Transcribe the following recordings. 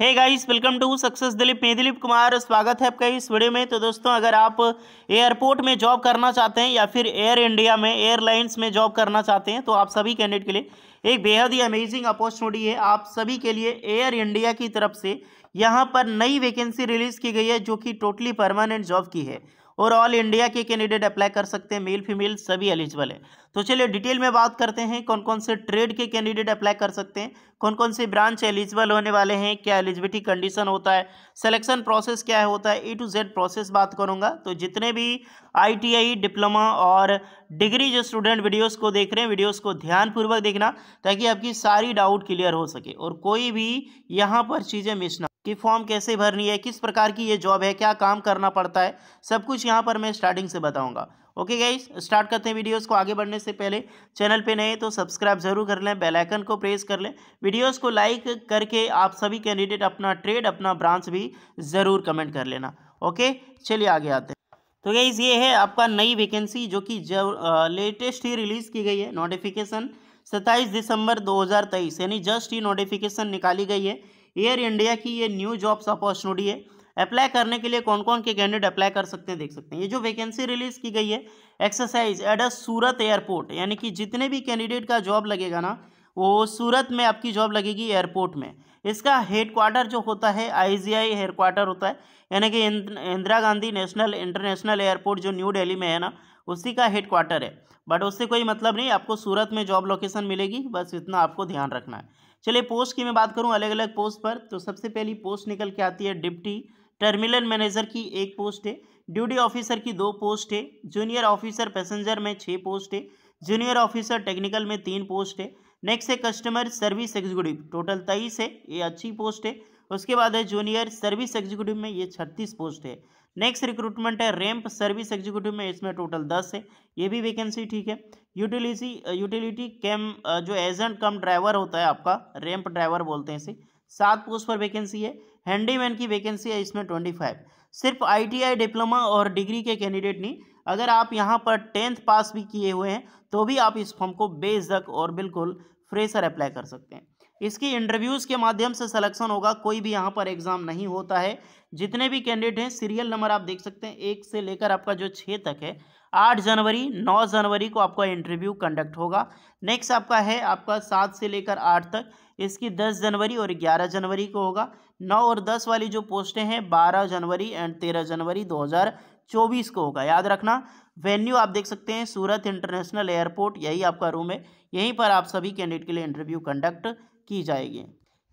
hey guys welcome to success Dilip मैं दिलीप कुमार स्वागत है आपका इस वीडियो में तो दोस्तों अगर आप एयरपोर्ट में जॉब करना चाहते हैं या फिर एयर इंडिया में एयरलाइंस में जॉब करना चाहते हैं तो आप सभी कैंडिडेट के लिए एक बेहद ही अमेजिंग अपॉर्चुनिटी है आप सभी के लिए एयर इंडिया की तरफ से यहाँ पर नई वैकेंसी रिलीज़ की गई है जो कि टोटली परमानेंट जॉब की है और ऑल इंडिया के कैंडिडेट अप्लाई कर सकते हैं मेल फीमेल सभी एलिजिबल है तो चलिए डिटेल में बात करते हैं कौन कौन से ट्रेड के कैंडिडेट अप्लाई कर सकते हैं कौन कौन से ब्रांच एलिजिबल होने वाले हैं क्या एलिजिबिलिटी कंडीशन होता है सिलेक्शन प्रोसेस क्या होता है ए टू जेड प्रोसेस बात करूंगा तो जितने भी आईटीआई डिप्लोमा और डिग्री जो स्टूडेंट वीडियोस को देख रहे हैं वीडियोस को ध्यानपूर्वक देखना ताकि आपकी सारी डाउट क्लियर हो सके और कोई भी यहाँ पर चीज़ें मिस ना कि फॉर्म कैसे भरनी है किस प्रकार की ये जॉब है क्या काम करना पड़ता है सब कुछ यहाँ पर मैं स्टार्टिंग से बताऊँगा ओके गाइस स्टार्ट करते हैं वीडियोस को आगे बढ़ने से पहले चैनल पे नए तो सब्सक्राइब जरूर कर लें बेल आइकन को प्रेस कर लें वीडियोस को लाइक करके आप सभी कैंडिडेट अपना ट्रेड अपना ब्रांच भी ज़रूर कमेंट कर लेना ओके चलिए आगे आते हैं तो गाइज़ ये है आपका नई वैकेंसी जो कि जब लेटेस्ट ही रिलीज़ की गई है नोटिफिकेशन सत्ताईस दिसंबर दो यानी जस्ट ही नोटिफिकेशन निकाली गई है एयर इंडिया की ये न्यू जॉब्स अपॉर्चुनिटी है अप्लाई करने के लिए कौन कौन के कैंडिडेट अप्लाई कर सकते हैं देख सकते हैं ये जो वैकेंसी रिलीज की गई है exercise at uh Surat airport यानी कि जितने भी कैंडिडेट का जॉब लगेगा ना वो सूरत में आपकी जॉब लगेगी एयरपोर्ट में इसका हेड क्वार्टर जो होता है आईजीआई हेड क्वार्टर होता है यानी कि Indira Gandhi national international airport जो न्यू दिल्ली में है ना उसी का हेड क्वार्टर है बट उससे कोई मतलब नहीं आपको सूरत में जॉब लोकेशन मिलेगी बस इतना आपको ध्यान रखना है चलिए पोस्ट की मैं बात करूँ अलग अलग पोस्ट पर तो सबसे पहली पोस्ट निकल के आती है डिप्टी टर्मिनल मैनेजर की एक पोस्ट है ड्यूटी ऑफिसर की दो पोस्ट है जूनियर ऑफिसर पैसेंजर में छः पोस्ट है जूनियर ऑफिसर टेक्निकल में तीन पोस्ट है नेक्स्ट है कस्टमर सर्विस एग्जीक्यूटिव टोटल तेईस है ये अच्छी पोस्ट है उसके बाद है जूनियर सर्विस एग्जीक्यूटिव में ये छत्तीस पोस्ट है नेक्स्ट रिक्रूटमेंट है रैंप सर्विस एग्जीक्यूटिव में इसमें टोटल दस है ये भी वैकेंसी ठीक है यूटिलिटी यूटिलिटी कैम जो एजेंट कम ड्राइवर होता है आपका रैंप ड्राइवर बोलते हैं इसे सात पोस्ट पर वैकेंसी है हैंडीमैन की वैकेंसी है इसमें ट्वेंटी फाइव सिर्फ आईटीआई डिप्लोमा और डिग्री के कैंडिडेट नहीं अगर आप यहाँ पर टेंथ पास भी किए हुए हैं तो भी आप इस फॉर्म को बेझक और बिल्कुल फ्रेशर अप्लाई कर सकते हैं इसकी इंटरव्यूज़ के माध्यम से सिलेक्शन होगा कोई भी यहाँ पर एग्ज़ाम नहीं होता है जितने भी कैंडिडेट हैं सीरियल नंबर आप देख सकते हैं एक से लेकर आपका जो छः तक है आठ जनवरी नौ जनवरी को आपका इंटरव्यू कंडक्ट होगा नेक्स्ट आपका है आपका सात से लेकर आठ तक इसकी दस जनवरी और ग्यारह जनवरी को होगा नौ और दस वाली जो पोस्टें हैं बारह जनवरी एंड तेरह जनवरी दो हज़ार चौबीस को होगा याद रखना वेन्यू आप देख सकते हैं सूरत इंटरनेशनल एयरपोर्ट यही आपका रूम है यहीं पर आप सभी कैंडिडेट के लिए इंटरव्यू कंडक्ट की जाएगी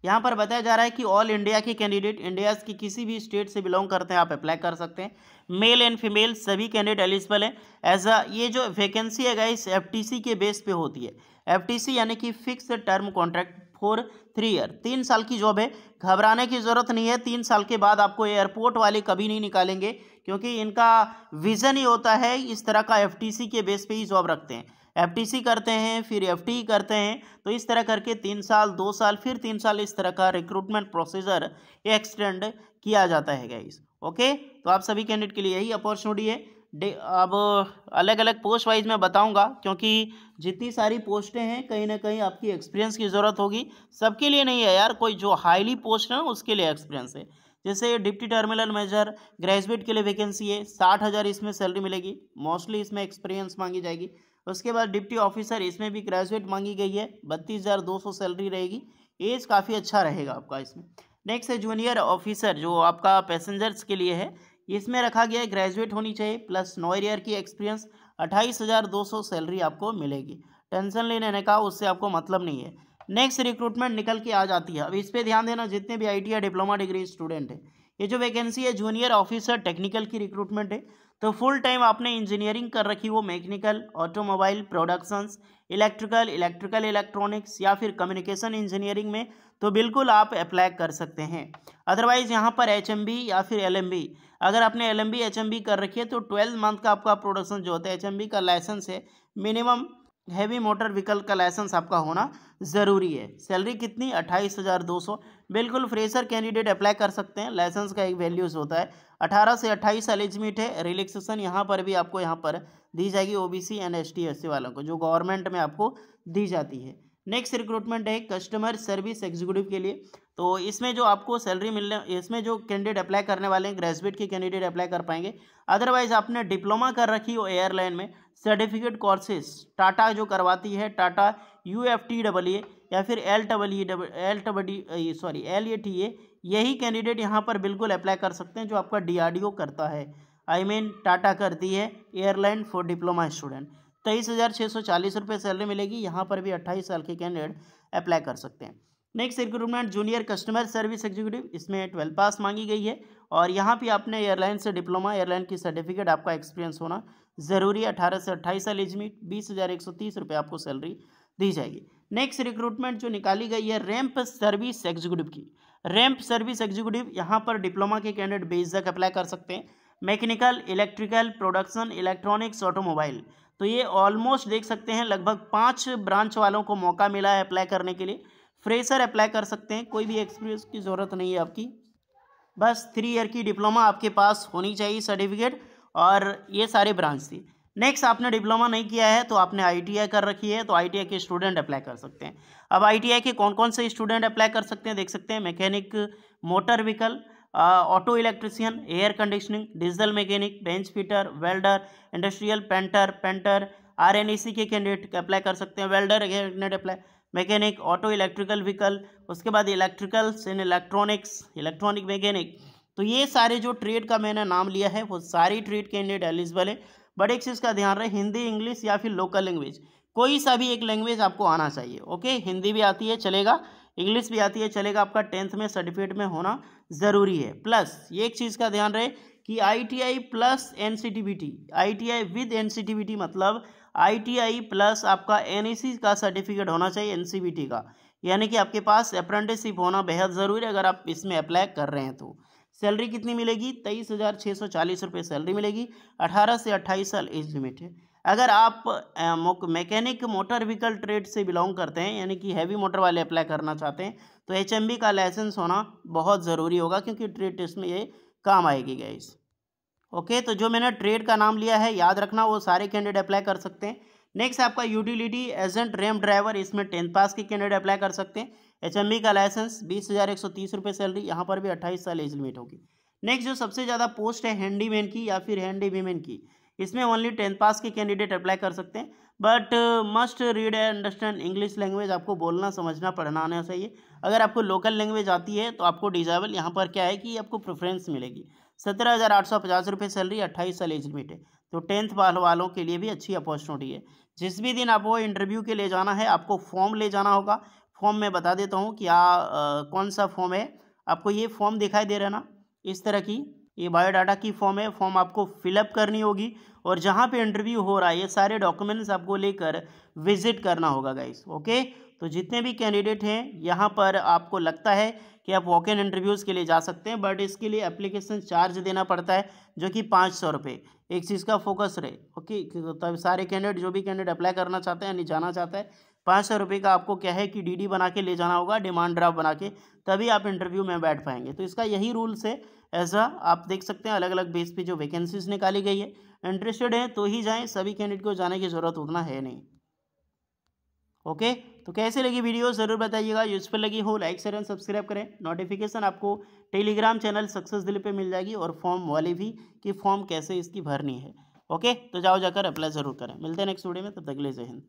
यहाँ पर बताया जा रहा है कि ऑल इंडिया के कैंडिडेट इंडिया की किसी भी स्टेट से बिलोंग करते हैं आप अप्लाई कर सकते हैं मेल एंड फीमेल सभी कैंडिडेट एलिजिबल है एज अ ये जो वैकेंसी है गाइस एफटीसी के बेस पे होती है एफटीसी यानी कि fix term contract for three year तीन साल की जॉब है घबराने की ज़रूरत नहीं है तीन साल के बाद आपको एयरपोर्ट वाले कभी नहीं निकालेंगे क्योंकि इनका विज़न ही होता है इस तरह का एफ के बेस पर ही जॉब रखते हैं एफ करते हैं फिर एफ करते हैं तो इस तरह करके तीन साल दो साल फिर तीन साल इस तरह का रिक्रूटमेंट प्रोसीजर एक्सटेंड किया जाता है गाइस ओके तो आप सभी कैंडिडेट के लिए यही अपॉर्चुनिटी है अब अलग अलग पोस्ट वाइज मैं बताऊंगा क्योंकि जितनी सारी पोस्टें हैं कहीं ना कहीं आपकी एक्सपीरियंस की ज़रूरत होगी सबके लिए नहीं है यार कोई जो हाईली पोस्ट है उसके लिए एक्सपीरियंस है जैसे डिप्टी टर्मिनल मेजर ग्रेजुएट के लिए वैकेंसी है साठ हज़ार इसमें सैलरी मिलेगी मोस्टली इसमें एक्सपीरियंस मांगी जाएगी उसके बाद डिप्टी ऑफिसर इसमें भी ग्रेजुएट मांगी गई है बत्तीस हज़ार दो सौ सैलरी रहेगी एज काफ़ी अच्छा रहेगा आपका इसमें नेक्स्ट है जूनियर ऑफिसर जो आपका पैसेंजर्स के लिए है इसमें रखा गया है ग्रेजुएट होनी चाहिए प्लस नौ ईयर की एक्सपीरियंस अट्ठाईस हज़ार दो सौ सैलरी आपको मिलेगी टेंशन लेने का उससे आपको मतलब नहीं है नेक्स्ट रिक्रूटमेंट निकल के आ जाती है अब इस पर ध्यान देना जितने भी आई या डिप्लोमा डिग्री स्टूडेंट हैं ये जो वैकेंसी है जूनियर ऑफिसर टेक्निकल की रिक्रूटमेंट है तो फुल टाइम आपने इंजीनियरिंग कर रखी हो mechanical automobile productions electrical electrical electronics या फिर कम्युनिकेशन इंजीनियरिंग में तो बिल्कुल आप अप्लाई कर सकते हैं अदरवाइज़ यहाँ पर एच या फिर एल अगर आपने एल एम कर रखी है तो ट्वेल्थ मंथ का आपका प्रोडक्शन जो होता है एच का लाइसेंस है मिनिमम हैवी मोटर व्हीकल का लाइसेंस आपका होना ज़रूरी है सैलरी कितनी अट्ठाईस हज़ार दो सौ बिल्कुल फ्रेशर कैंडिडेट अप्लाई कर सकते हैं लाइसेंस का एक वैल्यूज़ होता है अठारह से अट्ठाईस साल एज मीट है रिलैक्सेशन यहाँ पर भी आपको यहाँ पर दी जाएगी ओबीसी एंड एसटी सी वालों को जो गवर्नमेंट में आपको दी जाती है नेक्स्ट रिक्रूटमेंट है कस्टमर सर्विस एग्जीक्यूटिव के लिए तो इसमें जो आपको सैलरी मिलने इसमें जो कैंडिडेट अप्लाई करने वाले हैं ग्रेजुएट के कैंडिडेट अप्लाई कर पाएंगे अदरवाइज आपने डिप्लोमा कर रखी हो एयरलाइन में सर्टिफिकेट कोर्सेज टाटा जो करवाती है Tata U F T double A या फिर L double E double L double sorry L A T A यही कैंडिडेट यहाँ पर बिल्कुल अप्लाई कर सकते हैं जो आपका डीआरडीओ करता है आई मीन टाटा करती है एयरलाइन फॉर डिप्लोमा स्टूडेंट तेईस हज़ार छः सौ चालीस रुपये सैलरी मिलेगी यहाँ पर भी अट्ठाईस साल के कैंडिडेट अप्लाई कर सकते हैं next recruitment junior customer service executive इसमें ट्वेल्थ पास मांगी गई है और यहाँ पे आपने एयरलाइन से डिप्लोमा एयरलाइन की सर्टिफिकेट आपका एक्सपीरियंस होना ज़रूरी है अठारह से अट्ठाईस साल एजमिट बीस हज़ार एक सौ तीस रुपये आपको सैलरी दी जाएगी नेक्स्ट रिक्रूटमेंट जो निकाली गई है रैंप सर्विस एग्जीक्यूटिव की रैंप सर्विस एग्जीक्यूटिव यहाँ पर डिप्लोमा के कैंडिडेट बेइज्जत अप्लाई कर सकते हैं mechanical electrical production electronics automobile तो ये ऑलमोस्ट देख सकते हैं लगभग पाँच ब्रांच वालों को मौका मिला है अप्लाई करने के लिए फ्रेशर अप्लाई कर सकते हैं कोई भी एक्सपीरियंस की ज़रूरत नहीं है आपकी बस थ्री ईयर की डिप्लोमा आपके पास होनी चाहिए सर्टिफिकेट और ये सारे ब्रांच थी नेक्स्ट आपने डिप्लोमा नहीं किया है तो आपने आईटीआई कर रखी है तो आईटीआई के स्टूडेंट अप्लाई कर सकते हैं अब आईटीआई के कौन कौन से स्टूडेंट अप्लाई कर सकते हैं देख सकते हैं mechanic motor vehicle auto electrician air conditioning diesel mechanic bench fitter welder industrial painter painter R N E C के कैंडिडेट अप्लाई कर सकते हैं welder candidate apply mechanic auto electrical vehicle उसके बाद electricals and electronics electronic mechanic तो ये सारे जो ट्रेड का मैंने नाम लिया है वो सारी ट्रेड के इंडियड एलिजिबल है बट एक चीज़ का ध्यान रहे हिंदी इंग्लिश या फिर लोकल लैंग्वेज कोई सा भी एक लैंग्वेज आपको आना चाहिए ओके हिंदी भी आती है चलेगा इंग्लिश भी आती है चलेगा आपका टेंथ में सर्टिफिकेट में होना ज़रूरी है प्लस ये एक चीज़ का ध्यान रहे कि I T I plus N C T B T I T I with N C T B T मतलब आईटीआई प्लस आपका एनईसी e का सर्टिफिकेट होना चाहिए एनसीबीटी का यानी कि आपके पास अप्रेंटिसशिप होना बेहद ज़रूरी है अगर आप इसमें अप्लाई कर रहे हैं तो सैलरी कितनी मिलेगी तेईस हज़ार छः सौ चालीस रुपये सैलरी मिलेगी अठारह से अट्ठाईस साल एज लिमिट है अगर आप मैकेनिक मोटर व्हीकल ट्रेड से बिलोंग करते हैं यानी कि हैवी मोटर वाले अप्लाई करना चाहते हैं तो एच का लाइसेंस होना बहुत ज़रूरी होगा क्योंकि ट्रेड टेस्ट में ये काम आएगी गैस ओके तो जो मैंने ट्रेड का नाम लिया है याद रखना वो सारे कैंडिडेट अप्लाई कर सकते हैं नेक्स्ट आपका यूटिलिटी एजेंट रेम ड्राइवर इसमें टेंथ पास के कैंडिडेट अप्लाई कर सकते हैं एच का लाइसेंस बीस हज़ार एक सौ तीस रुपये सैलरी यहाँ पर भी अट्ठाईस साल एज लिमिट होगी नेक्स्ट जो सबसे ज़्यादा पोस्ट है हैंडीमैन की या फिर हैंडी वीमेन की इसमें ओनली टेंथ पास के कैंडिडेट अप्लाई कर सकते हैं but must read and understand English language आपको बोलना समझना पढ़ना आना चाहिए अगर आपको लोकल लैंग्वेज आती है तो आपको डिजाइबल यहाँ पर क्या है कि आपको प्रेफरेंस मिलेगी सत्रह हज़ार आठ सौ पचास रुपये सैलरी अट्ठाईस साल एज लिमिट है तो टेंथ वाल वालों के लिए भी अच्छी अपॉर्चुनिटी है जिस भी दिन आपको इंटरव्यू के लिए जाना है आपको फॉर्म ले जाना होगा फॉर्म मैं बता देता हूँ कि आ, आ, कौन सा फॉर्म है आपको ये फॉर्म दिखाई दे रहा ना इस तरह की ये बायोडाटा की फॉर्म है फॉर्म आपको फिलअप करनी होगी और जहाँ पे इंटरव्यू हो रहा है ये सारे डॉक्यूमेंट्स आपको लेकर विजिट करना होगा गाइस ओके तो जितने भी कैंडिडेट हैं यहाँ पर आपको लगता है कि आप वॉक इन इंटरव्यूज़ के लिए जा सकते हैं बट इसके लिए एप्लीकेशन चार्ज देना पड़ता है जो कि पाँच सौ रुपये एक चीज़ का फोकस रहे ओके तब सारे कैंडिडेट जो भी कैंडिडेट अप्लाई करना चाहते हैं यानी जाना चाहता है पाँच सौ रुपये का आपको क्या है कि डीडी बना के ले जाना होगा डिमांड ड्राफ्ट बना के तभी आप इंटरव्यू में बैठ पाएंगे तो इसका यही रूल्स है ऐसा आप देख सकते हैं अलग अलग बेस पे जो वैकेंसीज निकाली गई है इंटरेस्टेड हैं तो ही जाएं सभी कैंडिडेट को जाने की ज़रूरत उतना है नहीं ओके तो कैसे लगी वीडियो ज़रूर बताइएगा यूजफुल लगी हो लाइक शेयर एंड सब्सक्राइब करें नोटिफिकेशन आपको टेलीग्राम चैनल सक्सेस दिल पे मिल जाएगी और फॉर्म वाली भी कि फॉर्म कैसे इसकी भरनी है ओके तो जाओ जाकर अप्लाई ज़रूर करें मिलते हैं नेक्स्ट वीडियो में तब तक ले जय हिंद